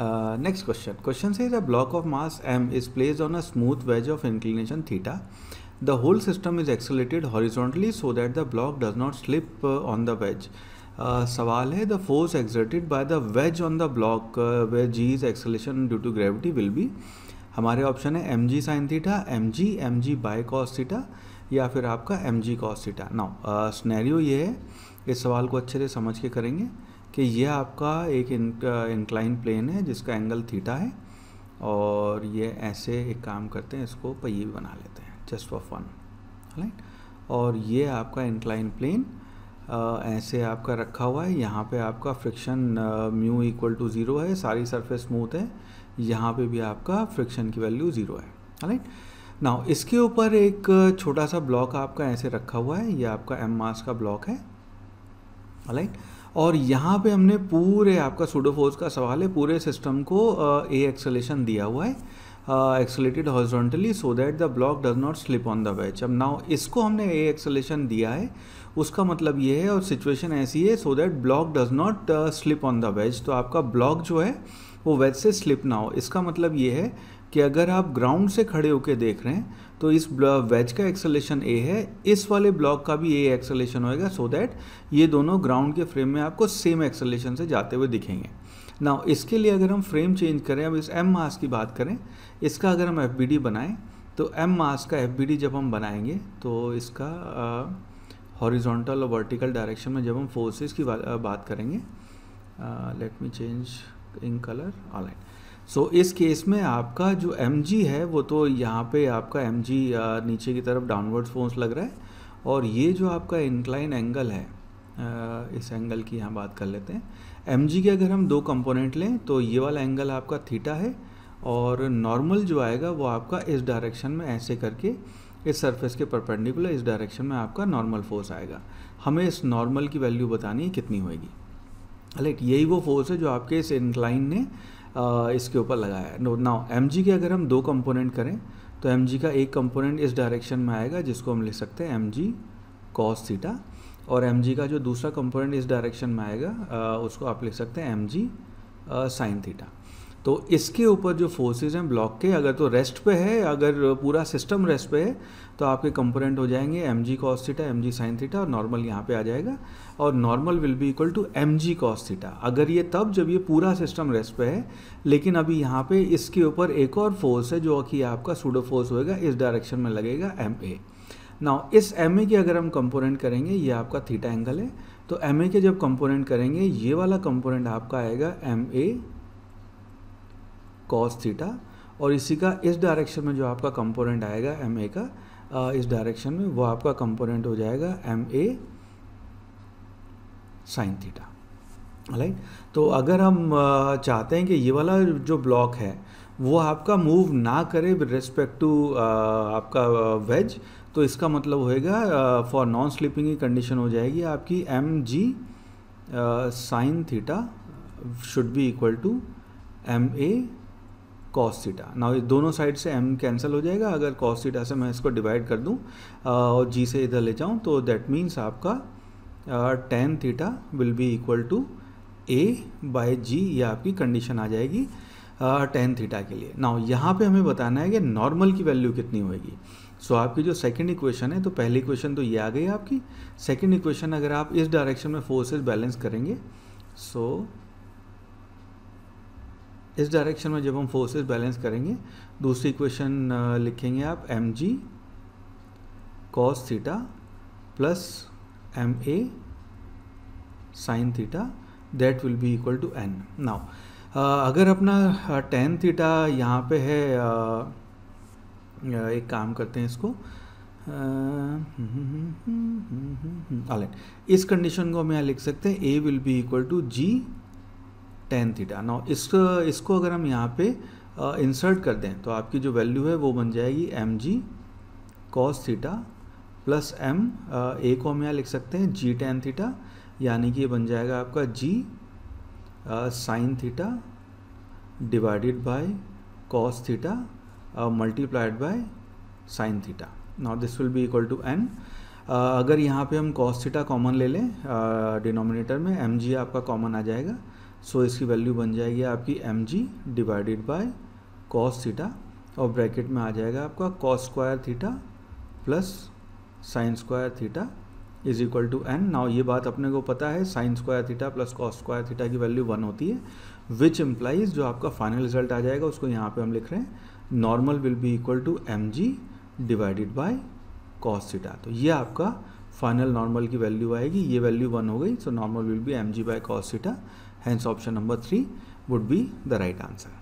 Next question question से a block of mass M is place on a smooth wedge of inclination theta the whole system is accelerated horizontally so that the block does not slip on the wedge सवाल है the force exerted by the wedge on the block where g is acceleration due to gravity will be हमारे option है M g sine theta M g M g by cos theta या फिर आपका M g cos theta now scenario ये है इस सवाल को अच्छे से समझ के करेंगे uh, कि यह आपका एक इंक्लाइन प्लेन है जिसका एंगल थीटा है और ये ऐसे एक काम करते हैं इसको पहिए बना लेते हैं जस्ट फॉर फन राइट और ये आपका इंक्लाइन प्लेन ऐसे आपका रखा हुआ है यहाँ पे आपका friction mu equal to zero है सारी सरफेस स्मूथ है यहाँ पे भी आपका फ्रिक्शन की वैल्यू ज़ीरो है राइट नाउ इसके ऊपर एक छोटा सा ब्लॉक आपका ऐसे रखा हुआ है ये आपका एम मास का ब्लॉक है राइट right? और यहाँ पे हमने पूरे आपका सूडोफोर्स का सवाल है पूरे सिस्टम को ए एक्सलेशन दिया हुआ है accelerated horizontally so that the block does not slip on the wedge अब नाउ इसको हमने ए एक्सलेशन दिया है उसका मतलब ये है और सिचुएशन ऐसी है so that block does not slip on the wedge तो आपका ब्लॉक जो है वो वेज से स्लिप ना हो इसका मतलब ये है कि अगर आप ग्राउंड से खड़े होकर देख रहे हैं तो इस वेज का एक्सलेशन ए है इस वाले ब्लॉक का भी ए एक्सलेशन होएगा सो दैट ये दोनों ग्राउंड के फ्रेम में आपको सेम एक्सलेशन से जाते हुए दिखेंगे ना इसके लिए अगर हम फ्रेम चेंज करें अब इस एम मास की बात करें इसका अगर हम एफ बनाएं तो एम मास का एफ जब हम बनाएंगे तो इसका हॉरिजोंटल और वर्टिकल डायरेक्शन में जब हम फोर्सेस की बात करेंगे let me change in colour all right so so, इस केस में आपका जो एम है वो तो यहाँ पे आपका एम नीचे की तरफ डाउनवर्ड फोर्स लग रहा है और ये जो आपका इंक्लाइन एंगल है इस एंगल की यहाँ बात कर लेते हैं एम के अगर हम दो कंपोनेंट लें तो ये वाला एंगल आपका थीटा है और नॉर्मल जो आएगा वो आपका इस डायरेक्शन में ऐसे करके इस सरफेस के परपेंडिकुलर इस डायरेक्शन में आपका नॉर्मल फोर्स आएगा हमें इस नॉर्मल की वैल्यू बतानी है कितनी होएगी राइट यही वो फोर्स है जो आपके इस इंक्लाइन ने इसके ऊपर लगाया है नो नाउ एम के अगर हम दो कंपोनेंट करें तो एम का एक कंपोनेंट इस डायरेक्शन में आएगा जिसको हम लिख सकते हैं एम जी कॉस थीटा और एम का जो दूसरा कंपोनेंट इस डायरेक्शन में आएगा उसको आप लिख सकते हैं एम जी साइन थीटा तो इसके ऊपर जो फोर्सेज हैं ब्लॉक के अगर तो रेस्ट पे है अगर पूरा सिस्टम रेस्ट पे है तो आपके कंपोनेंट हो जाएंगे M g cos theta M g sine theta और नॉर्मल यहाँ पे आ जाएगा और normal will be equal to M g cos theta अगर ये तब जब ये पूरा सिस्टम रेस्ट पे है लेकिन अभी यहाँ पे इसके ऊपर एक और फोर्स है जो कि आपका सूडो फोर्स होएगा इस डायरेक्शन में लगेगा एम ए नाउ इस एम ए की अगर हम कंपोनेंट करेंगे ये आपका थीटा एंगल है तो एम ए के जब कंपोनेंट करेंगे ये वाला कंपोनेंट आपका आएगा एम ए कॉस थीटा और इसी का इस डायरेक्शन में जो आपका कंपोनेंट आएगा एम ए का इस डायरेक्शन में वो आपका कंपोनेंट हो जाएगा M a sine theta right तो अगर हम चाहते हैं कि ये वाला जो ब्लॉक है वो आपका मूव ना करे विद रिस्पेक्ट टू आपका वेज तो इसका मतलब होएगा फॉर नॉन स्लीपिंग की कंडीशन हो जाएगी आपकी M g sine theta should be equal to M a cos theta ये दोनों साइड से एम कैंसिल हो जाएगा अगर कॉस सीटा से मैं इसको डिवाइड कर दूं और जी से इधर ले जाऊं तो दैट मीन्स आपका tan theta will be equal to a by g ये आपकी कंडीशन आ जाएगी टेन थीटा के लिए नाउ यहाँ पे हमें बताना है कि नॉर्मल की वैल्यू कितनी होएगी सो so, आपकी जो सेकंड इक्वेशन है तो पहली इक्वेशन तो ये आ गई आपकी सेकंड इक्वेशन अगर आप इस डायरेक्शन में फोर्सेस बैलेंस करेंगे सो so, इस डायरेक्शन में जब हम फोर्सेस बैलेंस करेंगे दूसरी इक्वेशन लिखेंगे आप M g cos theta plus M a sine theta that will be equal to N now अगर अपना टेन थीटा यहाँ पे है uh, एक काम करते हैं इसको ऑलराइट uh, इस कंडीशन को हम यहाँ लिख सकते हैं a will be equal to g tan theta now इसको इसको अगर हम यहाँ पे इंसर्ट कर दें तो आपकी जो वैल्यू है वो बन जाएगी M g cos theta plus M a को हम यहाँ लिख सकते हैं जी टेन थीटा यानी कि ये बन जाएगा आपका g sine theta divided by cos theta multiplied by sine theta now this will be equal to N अगर यहाँ पे हम कॉस थीटा कॉमन ले लें डिनोमिनेटर में एम जी आपका कॉमन आ जाएगा सो इसकी वैल्यू बन जाएगी आपकी M g divided by cos theta और ब्रैकेट में आ जाएगा आपका cos square theta plus sine square theta is equal to N now ये बात अपने को पता है sine square theta plus cos square theta की वैल्यू वन होती है विच इम्प्लाइज जो आपका फाइनल रिजल्ट आ जाएगा उसको यहाँ पे हम लिख रहे हैं normal will be equal to M g divided by cos theta तो ये आपका फाइनल नॉर्मल की वैल्यू आएगी ये वैल्यू वन हो गई so normal will be M g by cos theta Hence option number 3 would be the right answer.